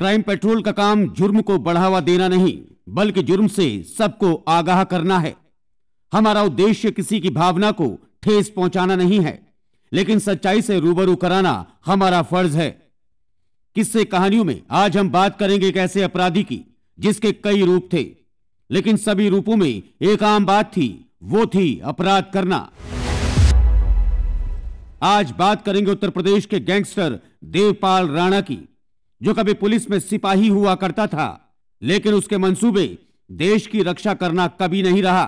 crime petrol का काम जुर्म को बढ़ावा देना नहीं बल्कि जुर्म से सबको आगाह करना है हमारा उद्देश्य किसी की भावना को ठेस पहुंचाना नहीं है लेकिन सच्चाई से रूबरू कराना हमारा फर्ज है किससे कहानियों में आज हम बात करेंगे एक ऐसे अपराधी की जिसके कई रूप थे लेकिन सभी रूपों में एक आम बात थी वो थी अपराध करना आज बात करेंगे उत्तर प्रदेश के गैंगस्टर देवपाल राणा की जो कभी पुलिस में सिपाही हुआ करता था लेकिन उसके मंसूबे देश की रक्षा करना कभी नहीं रहा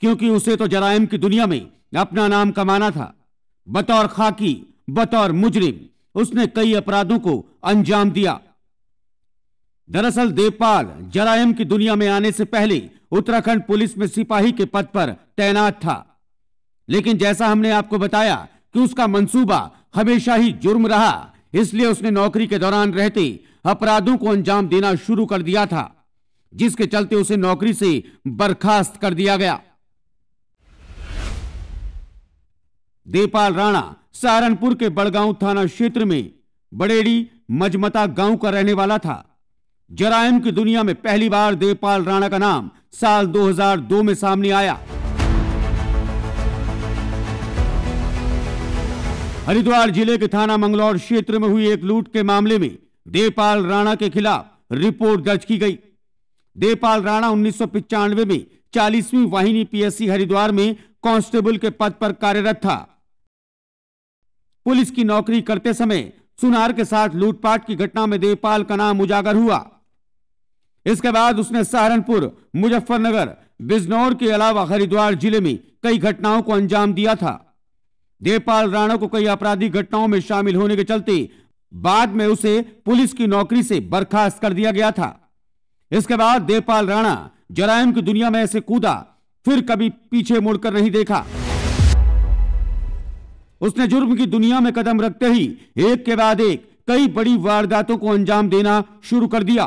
क्योंकि उसे तो जरायम की दुनिया में अपना नाम कमाना था बतौर खाकी बतौर मुजरिम उसने कई अपराधों को अंजाम दिया दरअसल देवपाल जरायम की दुनिया में आने से पहले उत्तराखंड पुलिस में सिपाही के पद पर तैनात था लेकिन जैसा हमने आपको बताया कि उसका मंसूबा हमेशा ही जुर्म रहा इसलिए उसने नौकरी के दौरान रहते अपराधों को अंजाम देना शुरू कर दिया था जिसके चलते उसे नौकरी से बर्खास्त कर दिया गया देपाल राणा सहारनपुर के बड़गांव थाना क्षेत्र में बड़ेड़ी मजमता गांव का रहने वाला था जरायम की दुनिया में पहली बार देवपाल राणा का नाम साल 2002 में सामने आया हरिद्वार जिले के थाना मंगलौर क्षेत्र में हुई एक लूट के मामले में देवपाल राणा के खिलाफ रिपोर्ट दर्ज की गई देवपाल राणा उन्नीस में चालीसवीं वाहिनी पीएससी हरिद्वार में कांस्टेबल के पद पर कार्यरत था पुलिस की नौकरी करते समय सुनार के साथ लूटपाट की घटना में देवपाल का नाम उजागर हुआ इसके बाद उसने सहारनपुर मुजफ्फरनगर बिजनौर के अलावा हरिद्वार जिले में कई घटनाओं को अंजाम दिया था देवपाल राणा को कई आपराधिक घटनाओं में शामिल होने के चलते बाद में उसे पुलिस की नौकरी से बर्खास्त कर दिया गया था इसके बाद देवपाल राणा जरायम की दुनिया में ऐसे कूदा फिर कभी पीछे मुड़कर नहीं देखा उसने जुर्म की दुनिया में कदम रखते ही एक के बाद एक कई बड़ी वारदातों को अंजाम देना शुरू कर दिया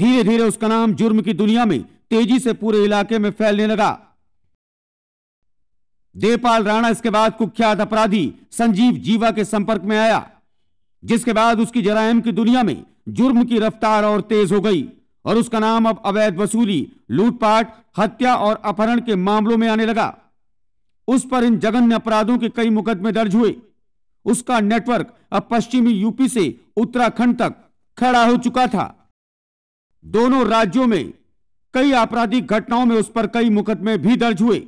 धीरे धीरे उसका नाम जुर्म की दुनिया में तेजी से पूरे इलाके में फैलने लगा देवपाल राणा इसके बाद कुख्यात अपराधी संजीव जीवा के संपर्क में आया जिसके बाद उसकी जरायम की दुनिया में जुर्म की रफ्तार और तेज हो गई और उसका नाम अब अवैध वसूली लूटपाट हत्या और अपहरण के मामलों में आने लगा उस पर इन जघन्य अपराधों के कई मुकदमे दर्ज हुए उसका नेटवर्क अब पश्चिमी यूपी से उत्तराखंड तक खड़ा हो चुका था दोनों राज्यों में कई आपराधिक घटनाओं में उस पर कई मुकदमे भी दर्ज हुए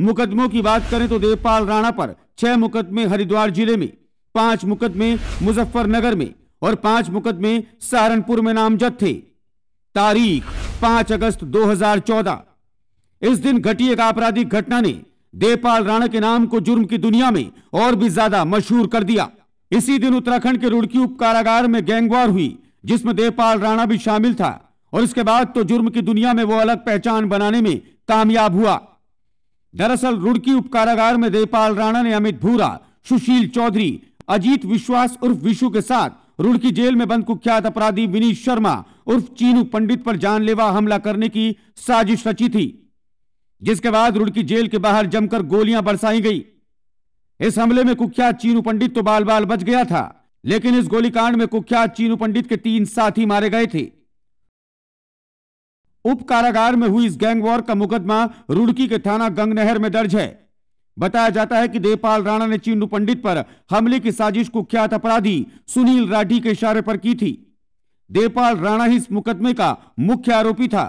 मुकदमों की बात करें तो देवपाल राणा पर छह मुकदमे हरिद्वार जिले में पांच मुकदमे मुजफ्फरनगर में और पांच मुकदमे सहारनपुर में नामजद थे तारीख पांच अगस्त 2014 इस दिन घटी एक आपराधिक घटना ने देवपाल राणा के नाम को जुर्म की दुनिया में और भी ज्यादा मशहूर कर दिया इसी दिन उत्तराखंड के रुड़की उप कारागार में गैंगवार हुई जिसमें देवपाल राणा भी शामिल था और इसके बाद तो जुर्म की दुनिया में वो अलग पहचान बनाने में कामयाब हुआ दरअसल रुड़की उप कारागार में देवपाल राणा ने अमित भूरा सुशील चौधरी अजीत विश्वास उर्फ विशु के साथ रुड़की जेल में बंद कुख्यात अपराधी विनीत शर्मा उर्फ चीनू पंडित पर जानलेवा हमला करने की साजिश रची थी जिसके बाद रुड़की जेल के बाहर जमकर गोलियां बरसाई गई इस हमले में कुख्यात चीनू पंडित तो बाल बाल बच गया था लेकिन इस गोलीकांड में कुख्यात चीनू पंडित के तीन साथी मारे गए थे उप कारागार में हुई इस गैंग वॉर का मुकदमा रुड़की के थाना गंगनहर में दर्ज है बताया जाता है कि देवपाल राणा ने चिन्नू पंडित पर हमले की साजिश कुख्यात अपराधी सुनील राठी के इशारे पर की थी देवपाल राणा ही इस मुकदमे का मुख्य आरोपी था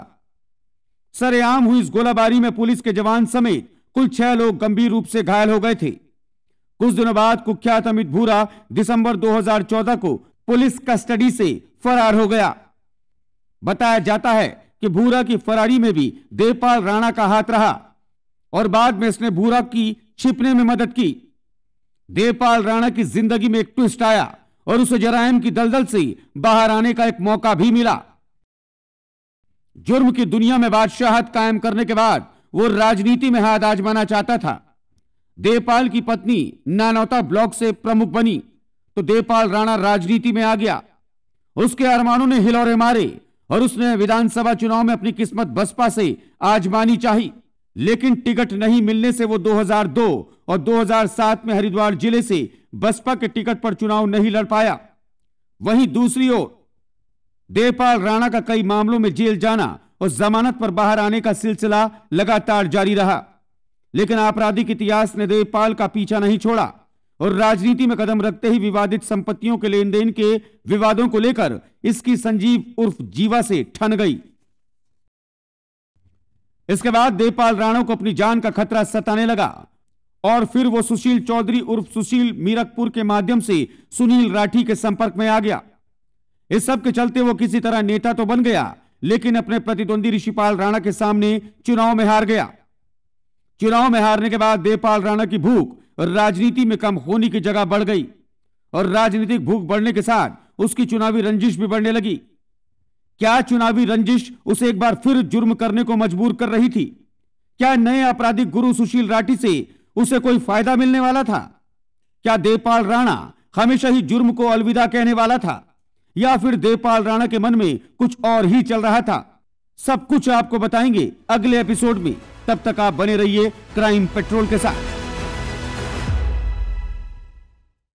सरेआम हुई इस गोलाबारी में पुलिस के जवान समेत कुल छह लोग गंभीर रूप से घायल हो गए थे कुछ दिनों बाद कुख्यात अमित भूरा दिसंबर 2014 को पुलिस कस्टडी से फरार हो गया बताया जाता है कि भूरा की फरारी में भी देवपाल राणा का हाथ रहा और बाद में इसने भूरा की छिपने में मदद की देवपाल राणा की जिंदगी में एक ट्विस्ट आया और उसे जरायम की दलदल से बाहर आने का एक मौका भी मिला जुर्म की दुनिया में बादशाहत कायम करने के बाद वो राजनीति में हाथ आजमाना चाहता था देवपाल की पत्नी नानौता ब्लॉक से प्रमुख बनी तो देवपाल राणा राजनीति में आ गया उसके अरमानों ने हिलौरे मारे और उसने विधानसभा चुनाव में अपनी किस्मत बसपा से आजमानी चाहिए लेकिन टिकट नहीं मिलने से वो 2002 और 2007 में हरिद्वार जिले से बसपा के टिकट पर चुनाव नहीं लड़ पाया वहीं दूसरी ओर देवपाल राणा का कई मामलों में जेल जाना और जमानत पर बाहर आने का सिलसिला लगातार जारी रहा लेकिन आपराधिक इतिहास ने देवपाल का पीछा नहीं छोड़ा और राजनीति में कदम रखते ही विवादित संपत्तियों के लेन देन के विवादों को लेकर इसकी संजीव उर्फ जीवा से ठन गई इसके बाद देवपाल राणा को अपनी जान का खतरा सताने लगा और फिर वो सुशील चौधरी उर्फ सुशील मीरकपुर के माध्यम से सुनील राठी के संपर्क में आ गया इस सब के चलते वो किसी तरह नेता तो बन गया लेकिन अपने प्रतिद्वंदी ऋषिपाल राणा के सामने चुनाव में हार गया चुनाव में हारने के बाद देवपाल राणा की भूख और राजनीति में कम होने की जगह बढ़ गई और राजनीतिक भूख बढ़ने के साथ उसकी चुनावी रंजिश भी बढ़ने लगी क्या चुनावी रंजिश उसे एक बार फिर जुर्म करने को मजबूर कर रही थी क्या नए आपराधिक गुरु सुशील राठी से उसे कोई फायदा मिलने वाला था क्या देवपाल राणा हमेशा ही जुर्म को अलविदा कहने वाला था या फिर देवपाल राणा के मन में कुछ और ही चल रहा था सब कुछ आपको बताएंगे अगले एपिसोड में तब तक आप बने रहिए क्राइम पेट्रोल के साथ